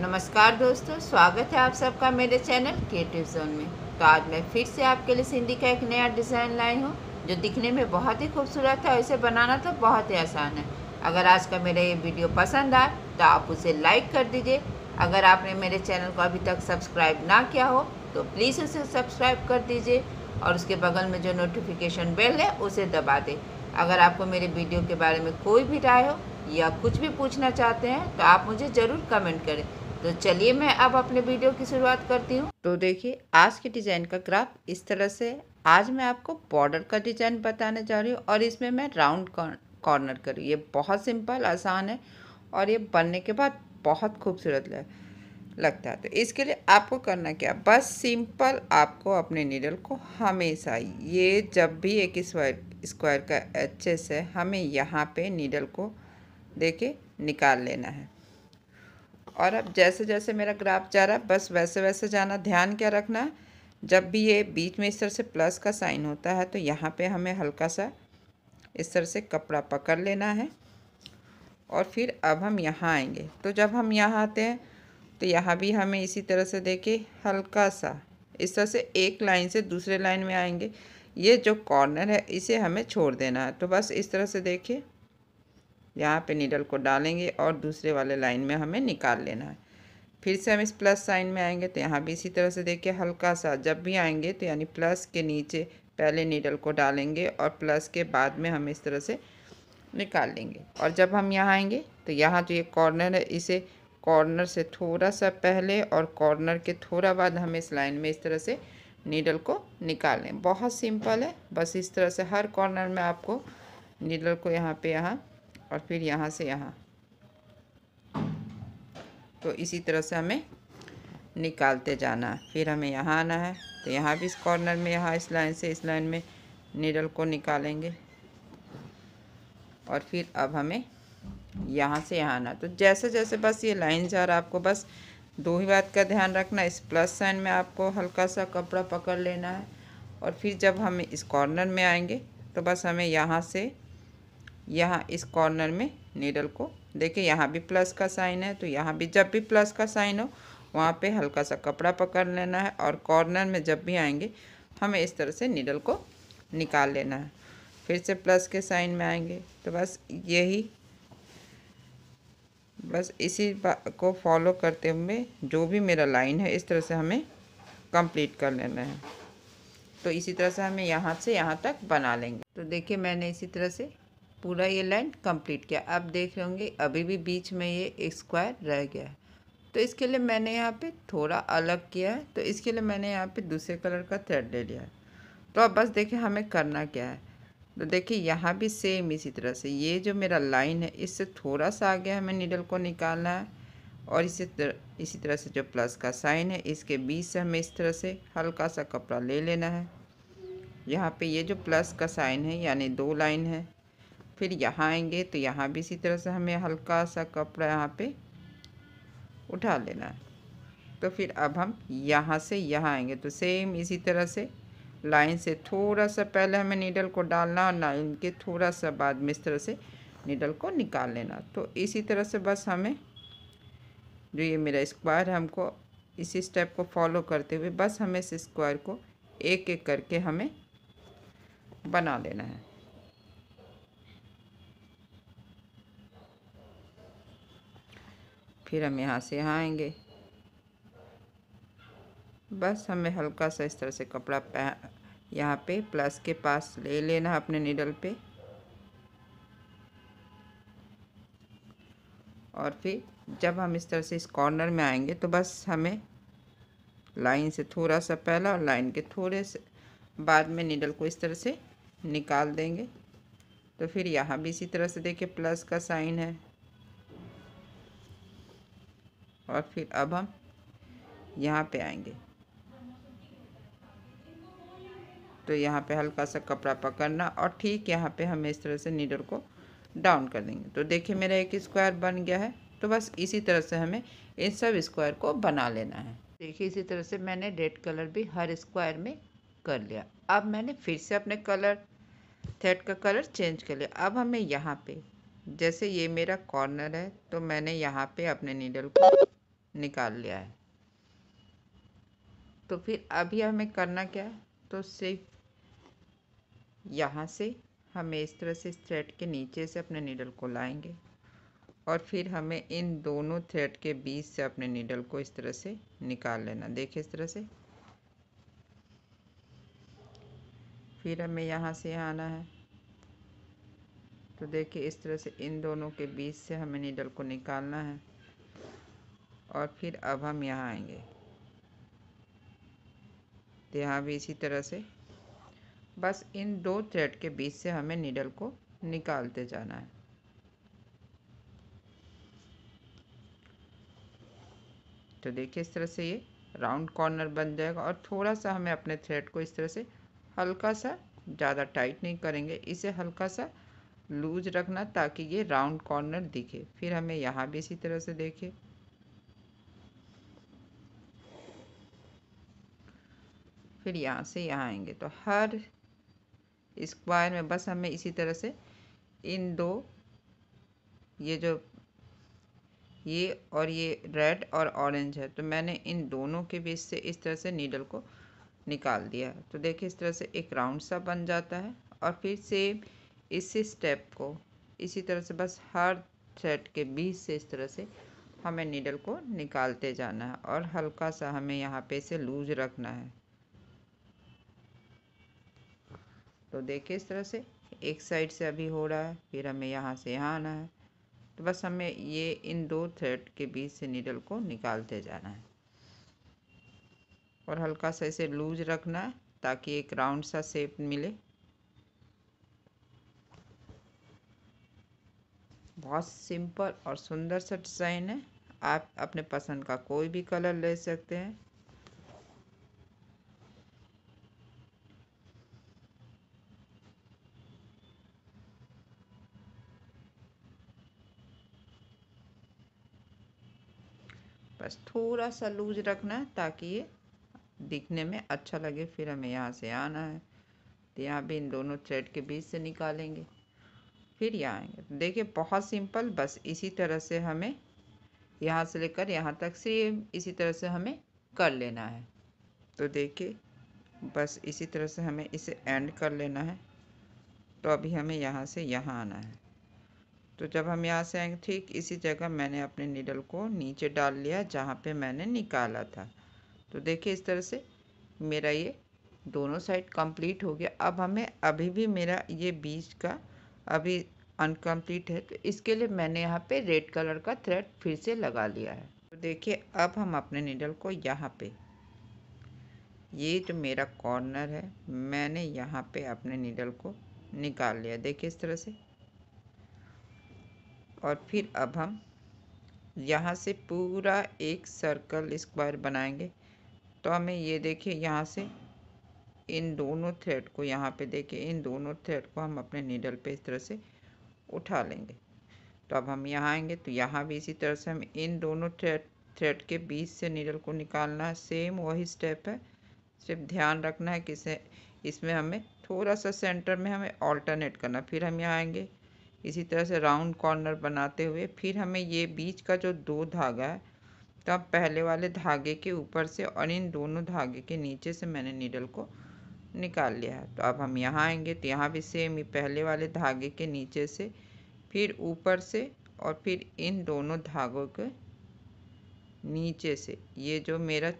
नमस्कार दोस्तों स्वागत है आप सबका मेरे चैनल क्रिएटिव जोन में तो आज मैं फिर से आपके लिए सिंधी का एक नया डिज़ाइन लाई हूँ जो दिखने में बहुत ही खूबसूरत है और इसे बनाना तो बहुत ही आसान है अगर आज का मेरा ये वीडियो पसंद आए तो आप उसे लाइक कर दीजिए अगर आपने मेरे चैनल को अभी तक सब्सक्राइब ना किया हो तो प्लीज़ उसे सब्सक्राइब कर दीजिए और उसके बगल में जो नोटिफिकेशन बेल है उसे दबा दें अगर आपको मेरे वीडियो के बारे में कोई भी राय हो या कुछ भी पूछना चाहते हैं तो आप मुझे ज़रूर कमेंट करें तो चलिए मैं अब अपने वीडियो की शुरुआत करती हूँ तो देखिए आज के डिज़ाइन का ग्राफ इस तरह से आज मैं आपको बॉर्डर का डिज़ाइन बताने जा रही हूँ और इसमें मैं राउंड कॉर्नर कर रही ये बहुत सिंपल आसान है और ये बनने के बाद बहुत खूबसूरत लगता है तो इसके लिए आपको करना क्या बस सिंपल आपको अपने नीडल को हमेशा ये जब भी एक स्क्वायर स्क्वायर का एचेस है हमें यहाँ पे नीडल को देखे निकाल लेना है और अब जैसे जैसे मेरा ग्राफ जा रहा है बस वैसे वैसे जाना ध्यान क्या रखना है जब भी ये बीच में इस तरह से प्लस का साइन होता है तो यहाँ पे हमें हल्का सा इस तरह से कपड़ा पकड़ लेना है और फिर अब हम यहाँ आएंगे तो जब हम यहाँ आते हैं तो यहाँ भी हमें इसी तरह से देखे हल्का सा इस तरह से एक लाइन से दूसरे लाइन में आएंगे ये जो कॉर्नर है इसे हमें छोड़ देना है तो बस इस तरह से देखिए यहाँ पे नीडल को डालेंगे और दूसरे वाले लाइन में हमें निकाल लेना है फिर से हम इस प्लस साइन में आएंगे तो यहाँ भी इसी तरह से देखिए हल्का सा जब भी आएंगे तो यानी प्लस के नीचे पहले नीडल को डालेंगे और प्लस के बाद में हम इस तरह से निकाल लेंगे और जब हम यहाँ आएंगे तो यहाँ जो तो ये कॉर्नर है इसे कॉर्नर से थोड़ा सा पहले और कॉर्नर के थोड़ा बाद हम इस लाइन में इस तरह से नीडल को निकाल लें बहुत सिंपल है बस इस तरह से हर कॉर्नर में आपको नीडल को यहाँ पे यहाँ और फिर यहाँ से यहाँ तो इसी तरह से हमें निकालते जाना है फिर हमें यहाँ आना है तो यहाँ भी इस कॉर्नर में यहाँ इस लाइन से इस लाइन में नीडल को निकालेंगे और फिर अब हमें यहाँ से यहाँ आना तो जैसे जैसे बस ये लाइन जा रहा आपको बस दो ही बात का ध्यान रखना इस प्लस साइन में आपको हल्का सा कपड़ा पकड़ लेना है और फिर जब हम इस कॉर्नर में आएंगे तो बस हमें यहाँ से यहाँ इस कॉर्नर में नीडल को देखिए यहाँ भी प्लस का साइन है तो यहाँ भी जब भी प्लस का साइन हो वहाँ पे हल्का सा कपड़ा पकड़ लेना है और कॉर्नर में जब भी आएंगे तो हमें इस तरह से नीडल को निकाल लेना है फिर से प्लस के साइन में आएंगे तो बस यही बस इसी को फॉलो करते हुए जो भी मेरा लाइन है इस तरह से हमें कंप्लीट कर लेना है तो इसी तरह से हमें यहाँ से यहाँ तक बना लेंगे तो देखिए मैंने इसी तरह से पूरा ये लाइन कंप्लीट किया आप देख रहे होंगे अभी भी बीच में ये स्क्वायर रह गया है तो इसके लिए मैंने यहाँ पे थोड़ा अलग किया है तो इसके लिए मैंने यहाँ पे दूसरे कलर का थ्रेड ले लिया है तो अब बस देखिए हमें करना क्या है तो देखिए यहाँ भी सेम इसी तरह से ये जो मेरा लाइन है इससे थोड़ा सा आगे हमें नीडल को निकालना है और इसी तरह इसी तरह से जो प्लस का साइन है इसके बीच से हमें इस तरह से हल्का सा कपड़ा ले लेना है यहाँ पे ये जो प्लस का साइन है यानी दो लाइन है फिर यहाँ आएंगे तो यहाँ भी इसी तरह से हमें हल्का सा कपड़ा यहाँ पे उठा लेना है तो फिर अब हम यहाँ से यहाँ आएंगे तो सेम इसी तरह से लाइन से थोड़ा सा पहले हमें नीडल को डालना और लाइन के थोड़ा सा बाद में इस तरह से नीडल को निकाल लेना तो इसी तरह से बस हमें जो ये मेरा स्क्वायर है हमको इसी स्टेप को फॉलो करते हुए बस हमें इस स्क्वायर को एक एक करके हमें बना लेना है फिर हम यहाँ से यहाँ आएंगे बस हमें हल्का सा इस तरह से कपड़ा पह यहाँ पे प्लस के पास ले लेना अपने निडल पे और फिर जब हम इस तरह से इस कॉर्नर में आएंगे तो बस हमें लाइन से थोड़ा सा पहला और लाइन के थोड़े से बाद में निडल को इस तरह से निकाल देंगे तो फिर यहाँ भी इसी तरह से देखिए प्लस का साइन है और फिर अब हम यहाँ पे आएंगे तो यहाँ पे हल्का सा कपड़ा पकड़ना और ठीक यहाँ पे हमें इस तरह से नीडल को डाउन कर देंगे तो देखिए मेरा एक स्क्वायर बन गया है तो बस इसी तरह से हमें इन सब स्क्वायर को बना लेना है देखिए इसी तरह से मैंने रेड कलर भी हर स्क्वायर में कर लिया अब मैंने फिर से अपने कलर थ्रेड का कलर चेंज कर लिया अब हमें यहाँ पे जैसे ये मेरा कॉर्नर है तो मैंने यहाँ पे अपने नीडल को निकाल लिया है तो फिर अभी हमें करना क्या है तो सिर्फ यहाँ से हमें इस तरह से थ्रेड के नीचे से अपने नीडल को लाएंगे और फिर हमें इन दोनों थ्रेड के बीच से अपने नीडल को इस तरह से निकाल लेना देखिए इस तरह से फिर हमें यहाँ से यहाँ आना है तो देखिए इस तरह से इन दोनों के बीच से हमें नीडल को निकालना है और फिर अब हम यहाँ आएंगे तो यहाँ भी इसी तरह से बस इन दो थ्रेड के बीच से हमें नीडल को निकालते जाना है तो देखिए इस तरह से ये राउंड कॉर्नर बन जाएगा और थोड़ा सा हमें अपने थ्रेड को इस तरह से हल्का सा ज़्यादा टाइट नहीं करेंगे इसे हल्का सा लूज रखना ताकि ये राउंड कॉर्नर दिखे फिर हमें यहाँ भी इसी तरह से देखें फिर यहाँ से यहाँ आएंगे तो हर स्क्वायर में बस हमें इसी तरह से इन दो ये जो ये और ये रेड और ऑरेंज है तो मैंने इन दोनों के बीच से इस तरह से नीडल को निकाल दिया है तो देखिए इस तरह से एक राउंड सा बन जाता है और फिर सेम इसी स्टेप को इसी तरह से बस हर थ्रेड के बीच से इस तरह से हमें नीडल को निकालते जाना है और हल्का सा हमें यहाँ पे से लूज रखना है तो देखिए इस तरह से एक साइड से अभी हो रहा है फिर हमें यहाँ से यहाँ आना है तो बस हमें ये इन दो थ्रेड के बीच से नीडल को निकालते जाना है और हल्का सा इसे लूज रखना है ताकि एक राउंड सा शेप मिले बहुत सिंपल और सुंदर सा डिज़ाइन है आप अपने पसंद का कोई भी कलर ले सकते हैं बस थोड़ा सा लूज रखना है ताकि ये दिखने में अच्छा लगे फिर हमें यहाँ से आना है तो यहाँ भी इन दोनों थ्रेड के बीच से निकालेंगे फिर यहाँ आएंगे तो देखिए बहुत सिंपल बस इसी तरह से हमें यहाँ से लेकर यहाँ तक सेम इसी तरह से हमें कर लेना है तो देखिए बस इसी तरह से हमें इसे एंड कर लेना है तो अभी हमें यहाँ से यहाँ आना है तो जब हम यहाँ से आएंगे ठीक इसी जगह मैंने अपने नीडल को नीचे डाल लिया जहाँ पे मैंने निकाला था तो देखिए इस तरह से मेरा ये दोनों साइड कंप्लीट हो गया अब हमें अभी भी मेरा ये बीच का अभी अनकम्प्लीट है तो इसके लिए मैंने यहाँ पे रेड कलर का थ्रेड फिर से लगा लिया है तो देखिए अब हम अपने नीडल को यहाँ पे ये जो मेरा कॉर्नर है मैंने यहाँ पे अपने नीडल को निकाल लिया देखिए इस तरह से और फिर अब हम यहाँ से पूरा एक सर्कल स्क्वायर बनाएंगे तो हमें ये देखिए यहाँ से इन दोनों थ्रेड को यहाँ पे देखिए इन दोनों थ्रेड को हम अपने नीडल पे इस तरह से उठा लेंगे तो अब हम यहाँ आएंगे तो यहाँ भी इसी तरह से हम इन दोनों थ्रेड थ्रेड के बीच से नीडल को निकालना है सेम वही स्टेप है सिर्फ ध्यान रखना है कि इसमें हमें थोड़ा सा सेंटर में हमें ऑल्टरनेट करना फिर हम यहाँ आएंगे इसी तरह से राउंड कॉर्नर बनाते हुए फिर हमें ये बीच का जो दो धागा है तब तो पहले वाले धागे के ऊपर से और इन दोनों धागे के नीचे से मैंने नीडल को निकाल लिया है तो अब हम यहाँ आएंगे तो यहाँ भी सेम ही पहले वाले धागे के नीचे से फिर ऊपर से और फिर इन दोनों धागों के नीचे से ये जो मेरा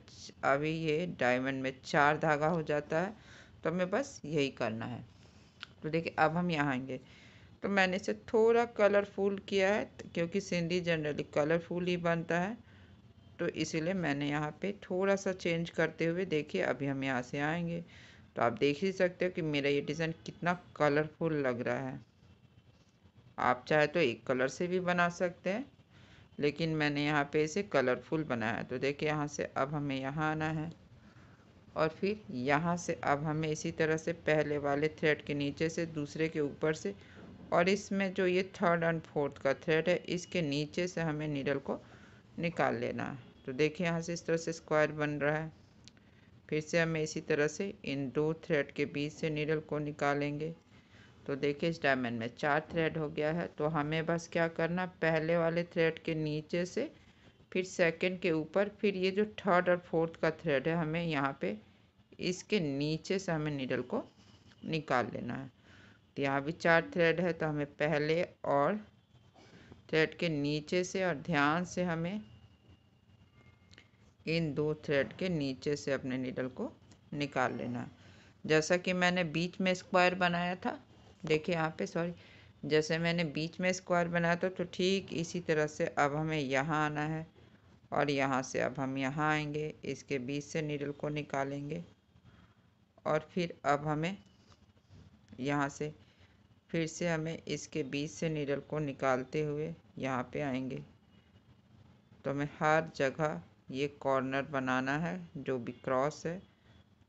अभी ये डायमंड में चार धागा हो जाता है तो हमें बस यही करना है तो देखिए अब हम यहाँ आएंगे तो मैंने इसे थोड़ा कलरफुल किया है क्योंकि सिंधी जनरली कलरफुल ही बनता है तो इसीलिए मैंने यहाँ पे थोड़ा सा चेंज करते हुए देखिए अभी हम यहाँ से आएंगे तो आप देख ही सकते हो कि मेरा ये डिज़ाइन कितना कलरफुल लग रहा है आप चाहे तो एक कलर से भी बना सकते हैं लेकिन मैंने यहाँ पे इसे कलरफुल बनाया है तो देखिए यहाँ से अब हमें यहाँ आना है और फिर यहाँ से अब हमें इसी तरह से पहले वाले थ्रेड के नीचे से दूसरे के ऊपर से और इसमें जो ये थर्ड एंड फोर्थ का थ्रेड है इसके नीचे से हमें नीडल को निकाल लेना है तो देखिए यहाँ से इस तरह से स्क्वायर बन रहा है फिर से हमें इसी तरह से इन दो थ्रेड के बीच से नीडल को निकालेंगे तो देखिए इस डायमंड में चार थ्रेड हो गया है तो हमें बस क्या करना पहले वाले थ्रेड के नीचे से फिर सेकेंड के ऊपर फिर ये जो थर्ड और फोर्थ का थ्रेड है हमें यहाँ पर इसके नीचे से हमें नीडल को निकाल लेना है तो यहाँ भी चार थ्रेड है तो हमें पहले और थ्रेड के नीचे से और ध्यान से हमें इन दो थ्रेड के नीचे से अपने नीडल को निकाल लेना जैसा कि मैंने बीच में स्क्वायर बनाया था देखिए यहाँ पे सॉरी जैसे मैंने बीच में स्क्वायर बनाया था तो ठीक इसी तरह से अब हमें यहाँ आना है और यहाँ से अब हम यहाँ आएंगे इसके बीच से नीडल को निकालेंगे और फिर अब हमें यहाँ से फिर से हमें इसके बीच से नीडल को निकालते हुए यहाँ पे आएंगे तो हमें हर जगह ये कॉर्नर बनाना है जो भी क्रॉस है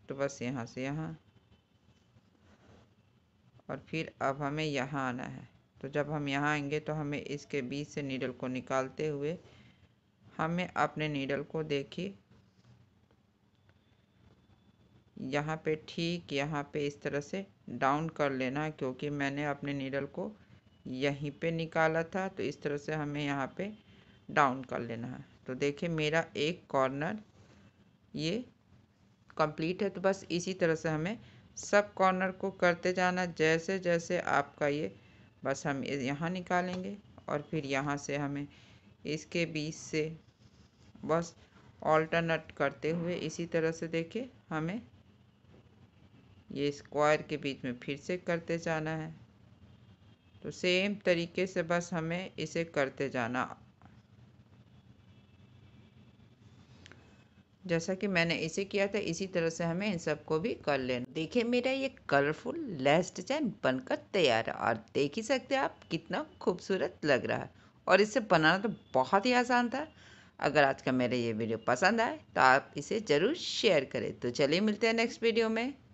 तो बस यहाँ से यहाँ और फिर अब हमें यहाँ आना है तो जब हम यहाँ आएंगे तो हमें इसके बीच से नीडल को निकालते हुए हमें अपने नीडल को देखिए यहाँ पे ठीक यहाँ पे इस तरह से डाउन कर लेना क्योंकि मैंने अपने नीडल को यहीं पे निकाला था तो इस तरह से हमें यहाँ पे डाउन कर लेना है तो देखिए मेरा एक कॉर्नर ये कंप्लीट है तो बस इसी तरह से हमें सब कॉर्नर को करते जाना जैसे जैसे आपका ये बस हम यहाँ निकालेंगे और फिर यहाँ से हमें इसके बीच से बस ऑल्टरनेट करते हुए इसी तरह से देखिए हमें ये स्क्वायर के बीच में फिर से करते जाना है तो सेम तरीके से बस हमें इसे करते जाना जैसा कि मैंने इसे किया था इसी तरह से हमें इन सबको भी कर लेना देखिए मेरा ये कलरफुल लेस डिजाइन बनकर तैयार है और देख ही सकते हैं आप कितना खूबसूरत लग रहा है और इसे बनाना तो बहुत ही आसान था अगर आज का मेरा ये वीडियो पसंद आए तो आप इसे ज़रूर शेयर करें तो चलिए मिलते हैं नेक्स्ट वीडियो में